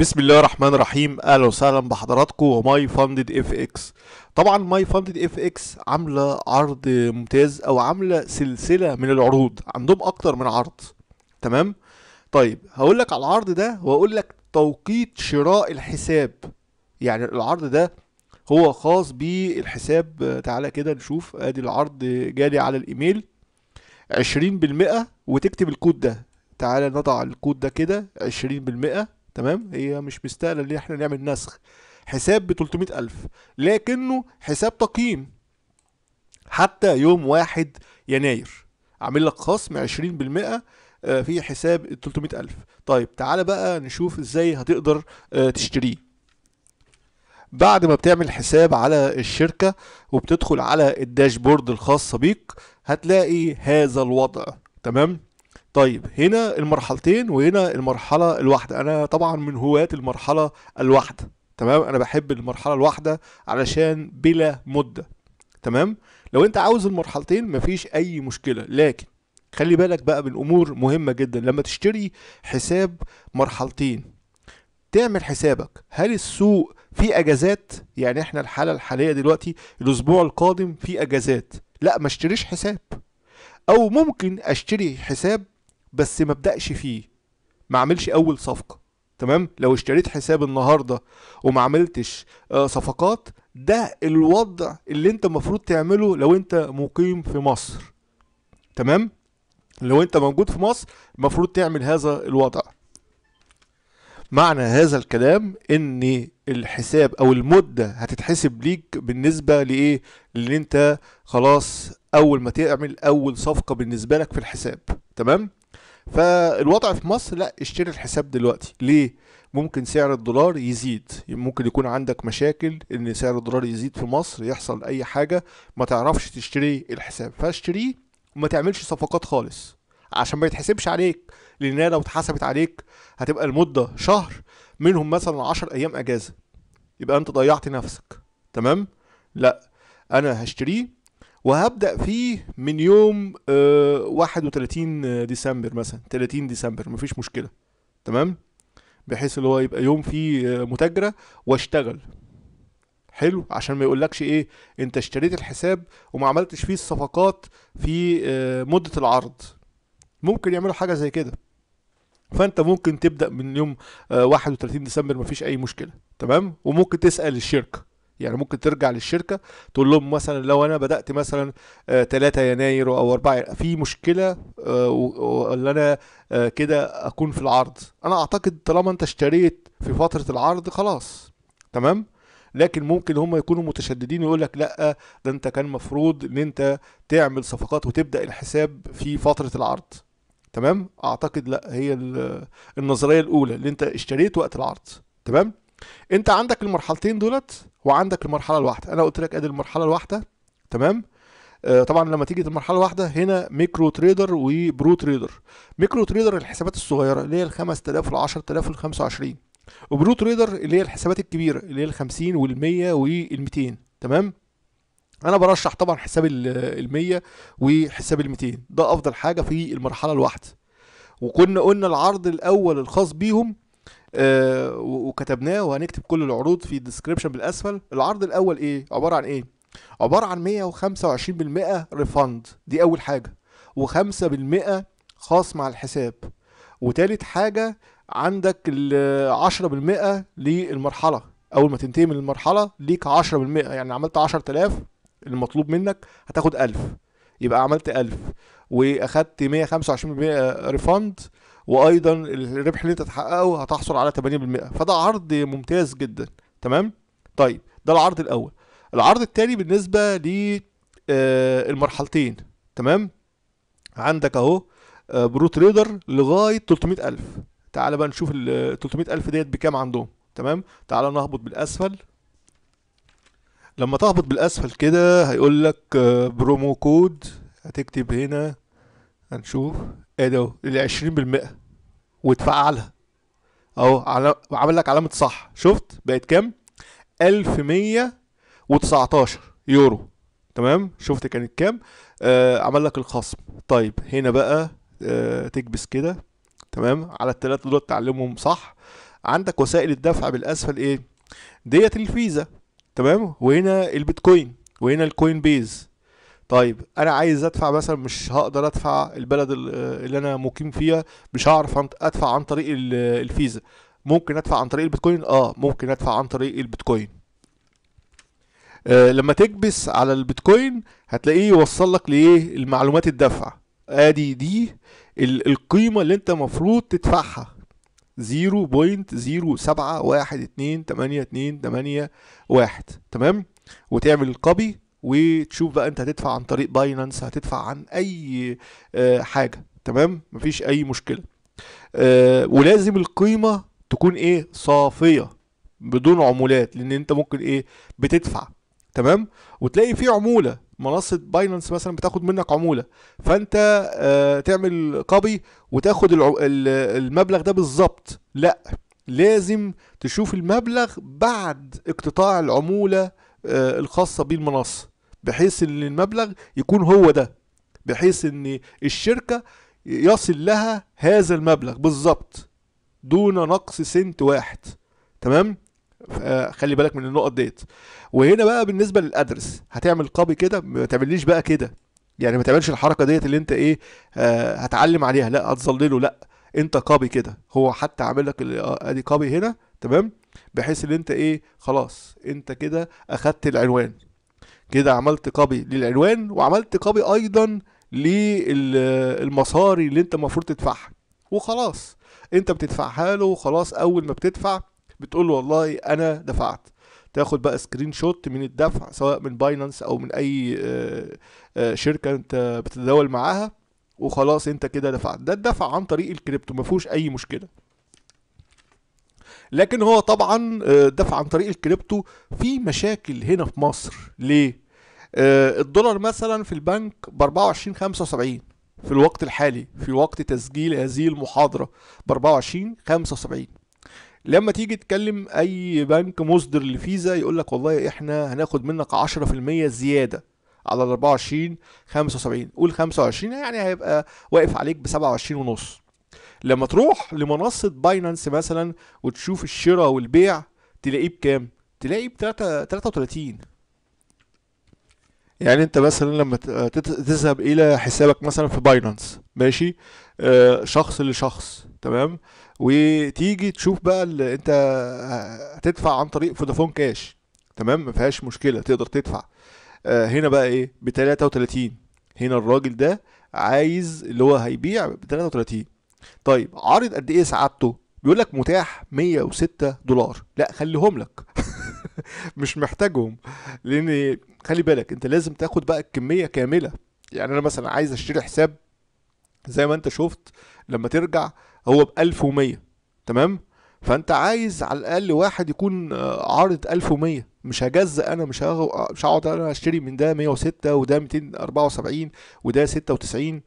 بسم الله الرحمن الرحيم اهلا وسهلا بحضراتكم وماي فاندد اف اكس طبعا ماي فاندد اف اكس عامله عرض ممتاز او عامله سلسله من العروض عندهم اكتر من عرض تمام طيب هقول لك على العرض ده واقول لك توقيت شراء الحساب يعني العرض ده هو خاص بالحساب تعالى كده نشوف ادي العرض جالي على الايميل 20% وتكتب الكود ده تعالى نضع الكود ده كده 20% تمام هي مش مستاهله ان احنا نعمل نسخ حساب ب 300000 لكنه حساب تقييم حتى يوم 1 يناير عامل لك خصم 20% آه، في حساب ال 300000 طيب تعالى بقى نشوف ازاي هتقدر آه، تشتريه بعد ما بتعمل حساب على الشركة وبتدخل على الداشبورد الخاصة بيك هتلاقي هذا الوضع تمام طيب هنا المرحلتين وهنا المرحلة الواحدة أنا طبعا من هواة المرحلة الواحدة تمام أنا بحب المرحلة الواحدة علشان بلا مدة تمام لو أنت عاوز المرحلتين مفيش أي مشكلة لكن خلي بالك بقى من أمور مهمة جدا لما تشتري حساب مرحلتين تعمل حسابك هل السوق في اجازات يعني احنا الحاله الحاليه دلوقتي الاسبوع القادم في اجازات لا ما اشتريش حساب او ممكن اشتري حساب بس ما ابداش فيه ما اعملش اول صفقه تمام لو اشتريت حساب النهارده وما عملتش آه، صفقات ده الوضع اللي انت المفروض تعمله لو انت مقيم في مصر تمام لو انت موجود في مصر المفروض تعمل هذا الوضع معنى هذا الكلام ان الحساب او المده هتتحسب ليك بالنسبه لايه اللي انت خلاص اول ما تعمل اول صفقه بالنسبه لك في الحساب تمام فالوضع في مصر لا اشتري الحساب دلوقتي ليه ممكن سعر الدولار يزيد ممكن يكون عندك مشاكل ان سعر الدولار يزيد في مصر يحصل اي حاجة ما تعرفش تشتري الحساب فاشتريه وما تعملش صفقات خالص عشان ما يتحسبش عليك لانها لو اتحسبت عليك هتبقى المدة شهر منهم مثلا عشر ايام اجازة يبقى انت ضيعت نفسك تمام لا انا هشتريه وهبدأ فيه من يوم 31 آه، ديسمبر مثلا 30 ديسمبر مفيش مشكلة تمام بحيث اللي هو يبقى يوم فيه آه، متاجرة واشتغل حلو عشان ما يقولكش ايه انت اشتريت الحساب وما عملتش فيه الصفقات في آه، مدة العرض ممكن يعملوا حاجة زي كده فانت ممكن تبدأ من يوم 31 ديسمبر مفيش اي مشكلة تمام وممكن تسأل الشركة يعني ممكن ترجع للشركه تقول لهم مثلا لو انا بدات مثلا 3 آه، يناير او 4 في مشكله آه، ولا انا آه، كده اكون في العرض انا اعتقد طالما انت اشتريت في فتره العرض خلاص تمام لكن ممكن هم يكونوا متشددين ويقول لك لا ده انت كان مفروض ان انت تعمل صفقات وتبدا الحساب في فتره العرض تمام اعتقد لا هي النظريه الاولى اللي انت اشتريت وقت العرض تمام انت عندك المرحلتين دولت وعندك المرحله الواحده انا قلت لك ادي المرحله الواحده تمام آه، طبعا لما تيجي المرحله الواحده هنا ميكرو تريدر وبرو تريدر ميكرو تريدر الحسابات الصغيره اللي هي ال 5000 وال 10000 وال 25 وبرو تريدر اللي هي الحسابات الكبيره اللي هي ال 50 وال 100 وال 200 تمام انا برشح طبعا حساب ال 100 وحساب ال 200 ده افضل حاجه في المرحله الواحده وكنا قلنا العرض الاول الخاص بيهم آه، وكتبناه وهنكتب كل العروض في الديسكربشن بالاسفل العرض الاول ايه عباره عن ايه عباره عن 125% ريفند دي اول حاجه و5% خاص مع الحساب وتالت حاجه عندك ال 10% للمرحله اول ما تنتهي من المرحله ليك 10% يعني عملت 10000 المطلوب منك هتاخد 1000 يبقى عملت 1000 واخدت 125% ريفند وايضا الربح اللي انت تحققه هتحصل على 80% فده عرض ممتاز جدا تمام طيب ده العرض الاول العرض الثاني بالنسبه ل آه، المرحلتين تمام عندك اهو آه، برو تريدر لغايه 300000 تعال بقى نشوف ال 300000 ديت بكام عندهم تمام تعال نهبط بالاسفل لما تهبط بالاسفل كده هيقول لك آه، برومو كود هتكتب هنا هنشوف ادي ايه ال 20% وتفعلها اهو عامل لك علامه صح شفت بقت كام 1119 يورو تمام شفت كانت كام آه عمل لك الخصم طيب هنا بقى آه تكبس كده تمام على الثلاث دول تعلمهم صح عندك وسائل الدفع بالاسفل ايه ديت الفيزا تمام وهنا البيتكوين وهنا الكوين بيز طيب انا عايز ادفع مثلا مش هقدر ادفع البلد اللي انا مقيم فيها مش هعرف ادفع عن طريق الفيزا ممكن ادفع عن طريق البيتكوين اه ممكن ادفع عن طريق البيتكوين آه لما تكبس على البيتكوين هتلاقيه يوصل لك لايه المعلومات الدفع ادي آه دي القيمه اللي انت المفروض تدفعها 0.07128881 تمام وتعمل كوبي وتشوف بقى انت هتدفع عن طريق باينانس هتدفع عن اي آه، حاجه تمام مفيش اي مشكله آه، ولازم القيمه تكون ايه صافيه بدون عمولات لان انت ممكن ايه بتدفع تمام وتلاقي في عموله منصه باينانس مثلا بتاخد منك عموله فانت آه، تعمل قبي وتاخد المبلغ ده بالظبط لا لازم تشوف المبلغ بعد اقتطاع العموله آه، الخاصة بالمنصة بحيث ان المبلغ يكون هو ده بحيث ان الشركة يصل لها هذا المبلغ بالظبط دون نقص سنت واحد تمام آه، خلي بالك من النقط ديت وهنا بقى بالنسبه للادرس هتعمل كوبي كده ما تعمليش بقى كده يعني ما تعملش الحركه ديت اللي انت ايه آه، هتعلم عليها لا هتظلله لا انت كوبي كده هو حتى عامل لك ادي كوبي هنا تمام بحيث ان انت ايه خلاص انت كده اخدت العنوان كده عملت كوبي للعنوان وعملت كوبي ايضا للمصاري اللي انت المفروض تدفعها وخلاص انت بتدفعها له وخلاص اول ما بتدفع بتقول له والله انا دفعت تاخد بقى سكرين شوت من الدفع سواء من باينانس او من اي آه، آه، شركه انت بتتداول معاها وخلاص انت كده دفعت ده الدفع عن طريق الكريبتو ما فيهوش اي مشكله لكن هو طبعا آه، دفع عن طريق الكريبتو في مشاكل هنا في مصر ليه آه، الدولار مثلا في البنك ب 24 75 في الوقت الحالي في وقت تسجيل هذه المحاضرة ب 24 75 لما تيجي تكلم اي بنك مصدر لفيزا يقول لك والله احنا هناخد منك 10% زيادة على ال 24 75 قول 25 يعني هيبقى واقف عليك ب 27 ونص لما تروح لمنصه باينانس مثلا وتشوف الشراء والبيع تلاقيه بكام تلاقيه ب 33 يعني انت مثلا لما تذهب الى حسابك مثلا في باينانس ماشي آه شخص لشخص تمام وتيجي تشوف بقى اللي انت هتدفع عن طريق فودافون كاش تمام ما فيهاش مشكله تقدر تدفع آه هنا بقى ايه ب 33 هنا الراجل ده عايز اللي هو هيبيع ب 33 طيب عارض قد ايه سعادته بيقول لك متاح 106 دولار لا خليهم لك مش محتاجهم لان خلي بالك انت لازم تاخد بقى الكميه كامله يعني انا مثلا عايز اشتري حساب زي ما انت شفت لما ترجع هو ب 1100 تمام فانت عايز على الاقل واحد يكون آه، عارض 1100 مش هجز انا مش مش هقعد انا اشتري من ده 106 وده 274 وده 96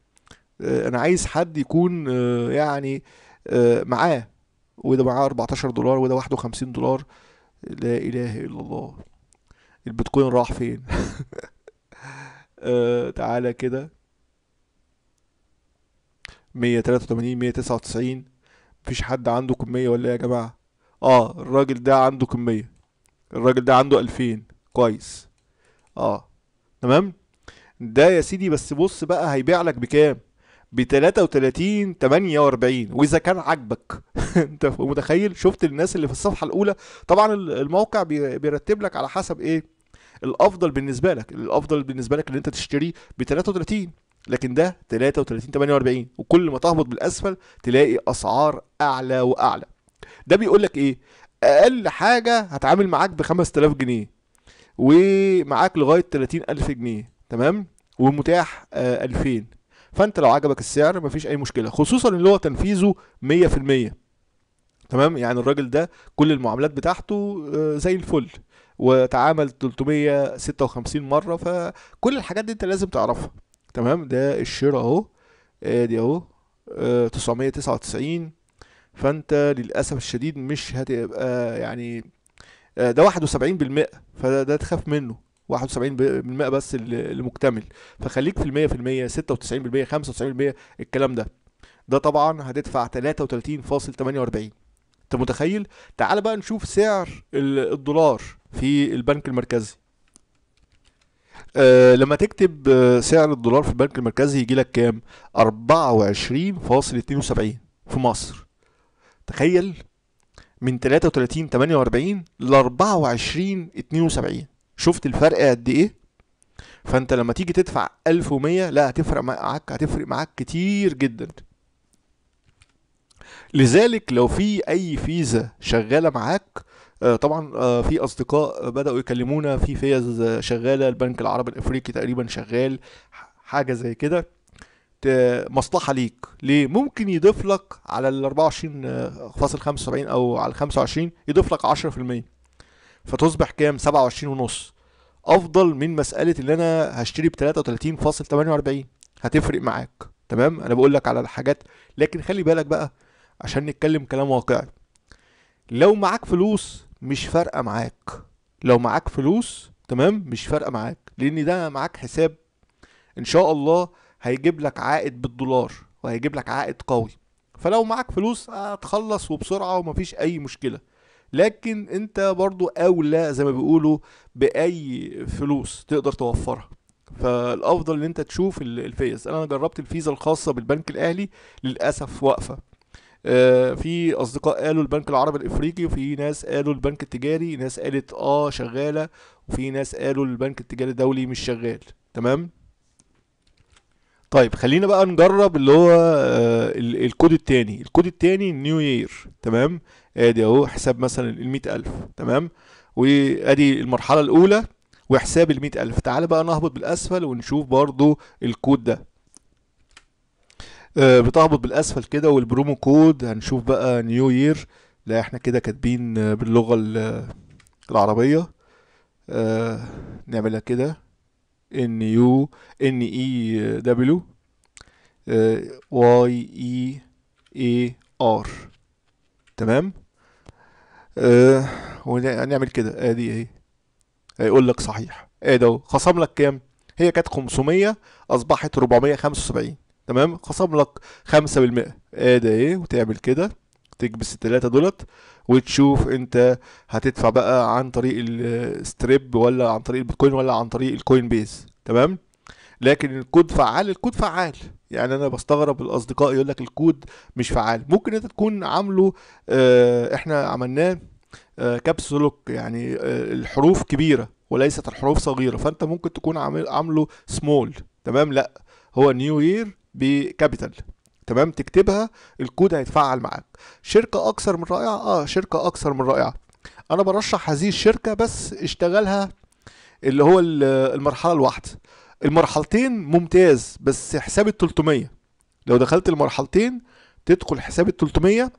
آه، انا عايز حد يكون آه، يعني آه، معاه وده معاه 14 دولار وده 51 دولار لا اله الا الله البيتكوين راح فين تعالى كده 183 199 مفيش حد عنده كمية ولا ايه يا جماعة اه الراجل ده عنده كمية الراجل ده عنده 2000 كويس اه تمام ده يا سيدي بس بص بقى هيبيع لك بكام ب 33 48 واذا كان عاجبك انت متخيل شفت الناس اللي في الصفحه الاولى طبعا الموقع بيرتب لك على حسب ايه الافضل بالنسبه لك الافضل بالنسبه لك ان انت تشتريه ب 33 لكن ده 33 48 وكل ما تهبط بالاسفل تلاقي اسعار اعلى واعلى ده بيقول لك ايه اقل حاجه هتعامل معاك ب 5000 جنيه ومعاك لغايه 30000 جنيه تمام ومتاح 2000 آه، فانت لو عجبك السعر مفيش اي مشكله خصوصا اللي هو تنفيذه 100% تمام يعني الراجل ده كل المعاملات بتاعته آه، زي الفل وتعامل 356 مره فكل الحاجات دي انت لازم تعرفها تمام ده الشير اهو ادي آه، اهو 999 آه، فانت للاسف الشديد مش هتبقى يعني ده 71% فده تخاف منه 71% بس اللي مكتمل فخليك في المية في المية 96% 95% الكلام ده ده طبعا هتدفع 33.48 انت متخيل تعال بقى نشوف سعر الدولار في البنك المركزي أه لما تكتب سعر الدولار في البنك المركزي يجي لك كام 24.72 في مصر تخيل من 33 48 ل 24 72 شفت الفرق قد ايه فانت لما تيجي تدفع 1100 لا هتفرق معاك هتفرق معاك كتير جدا لذلك لو في اي فيزا شغاله معاك آه، طبعا آه، في اصدقاء بداوا يكلمونا في فيز شغاله البنك العربي الافريقي تقريبا شغال حاجه زي كده مصلحه ليك ليه ممكن يضيف لك على ال 24.75 آه، او على ال 25 يضيف لك 10% فتصبح كام 27 ونص افضل من مساله ان انا هشتري ب 33.48 هتفرق معاك تمام انا بقول لك على الحاجات لكن خلي بالك بقى عشان نتكلم كلام واقعي لو معاك فلوس مش فارقه معاك لو معاك فلوس تمام مش فارقه معاك لان ده معاك حساب ان شاء الله هيجيب لك عائد بالدولار وهيجيب لك عائد قوي فلو معاك فلوس هتخلص وبسرعه ومفيش اي مشكله لكن انت برضو اولى زي ما بيقولوا باي فلوس تقدر توفرها فالافضل ان انت تشوف الفيز انا جربت الفيزا الخاصه بالبنك الاهلي للاسف واقفه آه، في اصدقاء قالوا البنك العربي الافريقي وفي ناس قالوا البنك التجاري ناس قالت اه شغاله وفي ناس قالوا البنك التجاري الدولي مش شغال تمام طيب خلينا بقى نجرب اللي هو آه، الكود التاني الكود التاني نيو يير تمام ادي اهو حساب مثلا ال 100000 تمام وادي المرحله الاولى وحساب ال 100000 تعال بقى نهبط بالاسفل ونشوف برضو الكود ده آه بتهبط بالاسفل كده والبرومو كود هنشوف بقى نيو يير لا احنا كده كاتبين باللغه العربيه آه نعملها كده ان يو ان اي دبليو واي اي اي ار تمام آه ونعمل كده ادي آه، اهي هيقول آه، لك صحيح ايه ده خصم لك كام هي كانت 500 اصبحت 475 تمام خصم لك 5% ايه ده ايه وتعمل كده تكبس الثلاثه دولت وتشوف انت هتدفع بقى عن طريق الستريب آه، ولا عن طريق البيتكوين ولا عن طريق الكوين بيز تمام لكن الكود فعال الكود فعال يعني انا بستغرب الاصدقاء يقول لك الكود مش فعال ممكن انت تكون عامله آه، احنا عملناه آه كابس لوك يعني آه، الحروف كبيره وليست الحروف صغيره فانت ممكن تكون عامل عامله سمول تمام لا هو نيو يير بكابيتال تمام تكتبها الكود هيتفعل معاك شركه اكثر من رائعه اه شركه اكثر من رائعه انا برشح هذه الشركه بس اشتغلها اللي هو المرحله الواحده المرحلتين ممتاز بس حساب ال 300 لو دخلت المرحلتين تدخل حساب ال 300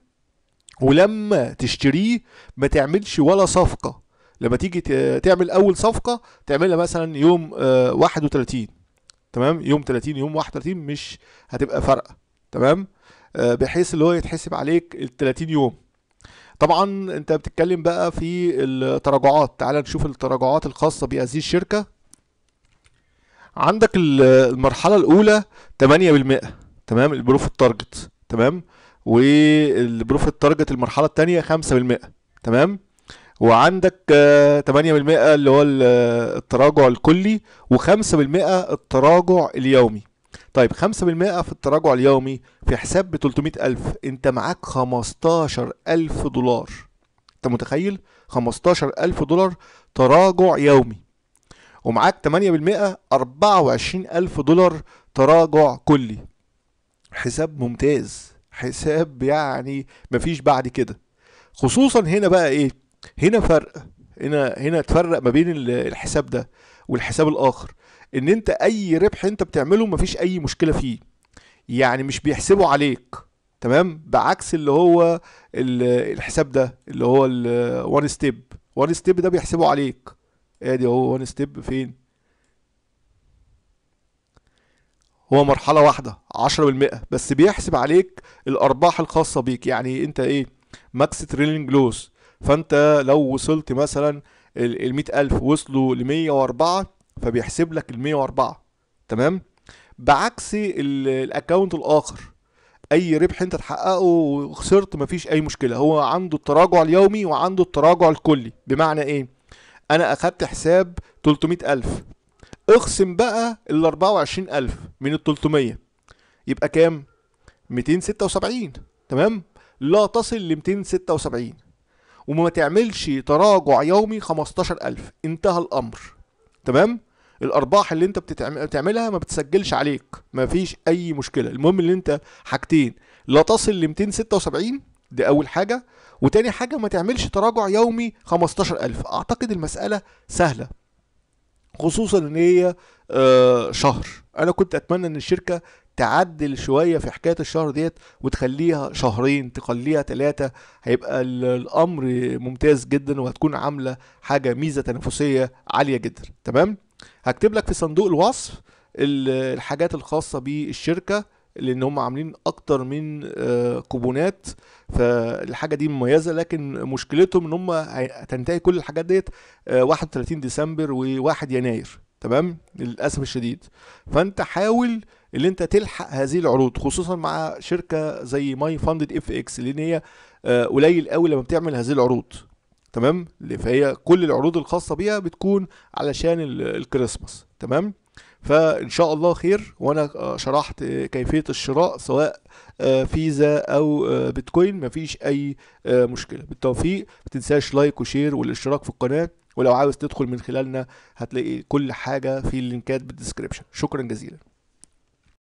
ولما تشتريه ما تعملش ولا صفقه لما تيجي تعمل اول صفقه تعملها مثلا يوم 31 آه، تمام يوم 30 يوم 31 مش هتبقى فارقه تمام آه، بحيث اللي هو يتحسب عليك ال 30 يوم طبعا انت بتتكلم بقى في التراجعات تعال نشوف التراجعات الخاصه بهذه الشركه عندك المرحله الاولى 8% تمام البروفيت تارجت تمام والبروفيت تارجت المرحله الثانيه 5% تمام وعندك 8% آه، اللي هو التراجع الكلي و5% التراجع اليومي طيب 5% في التراجع اليومي في حساب ب 300000 انت معاك 15000 دولار انت متخيل 15000 دولار تراجع يومي ومعاك 8% 24000 دولار تراجع كلي حساب ممتاز حساب يعني مفيش بعد كده خصوصا هنا بقى ايه هنا فرق هنا هنا تفرق ما بين الحساب ده والحساب الاخر ان انت اي ربح انت بتعمله مفيش اي مشكله فيه يعني مش بيحسبوا عليك تمام بعكس اللي هو الحساب ده اللي هو الوان ستيب وان ستيب ده بيحسبوا عليك ادي اهو وان ستيب فين هو مرحله واحده 10% بس بيحسب عليك الارباح الخاصه بيك يعني انت ايه ماكس تريلينج لوس فانت لو وصلت مثلا ال 100000 وصلوا ل 104 فبيحسب لك ال 104 تمام بعكس الاكونت الاخر اي ربح انت تحققه وخسرت مفيش اي مشكله هو عنده التراجع اليومي وعنده التراجع الكلي بمعنى ايه انا اخدت حساب 300000 اقسم بقى ال 24000 من ال 300 يبقى كام 276 تمام لا تصل ل 276 وما تعملش تراجع يومي 15000 انتهى الامر تمام الارباح اللي انت بتعملها ما بتسجلش عليك ما فيش اي مشكله المهم ان انت حاجتين لا تصل ل 276 دي اول حاجه وتاني حاجة ما تعملش تراجع يومي 15000 أعتقد المسألة سهلة خصوصا ان هي آه، شهر انا كنت اتمنى ان الشركه تعدل شويه في حكايه الشهر ديت وتخليها شهرين تخليها ثلاثه هيبقى الامر ممتاز جدا وهتكون عامله حاجه ميزه تنافسيه عاليه جدا تمام هكتب لك في صندوق الوصف الحاجات الخاصه بالشركه لان هم عاملين اكتر من آه، كوبونات فالحاجه دي مميزه لكن مشكلتهم ان هم هتنتهي كل الحاجات ديت 31 آه، ديسمبر و1 يناير تمام للاسف الشديد فانت حاول اللي انت تلحق هذه العروض خصوصا مع شركه زي ماي فاندد اف اكس لان هي آه، قليل قوي لما بتعمل هذه العروض تمام فهي كل العروض الخاصه بيها بتكون علشان الكريسماس تمام فان شاء الله خير وانا شرحت كيفيه الشراء سواء آه، فيزا او آه، بيتكوين مفيش اي آه، مشكله بالتوفيق ما تنساش لايك وشير والاشتراك في القناه ولو عاوز تدخل من خلالنا هتلاقي كل حاجه في اللينكات بالدسكريبشن شكرا جزيلا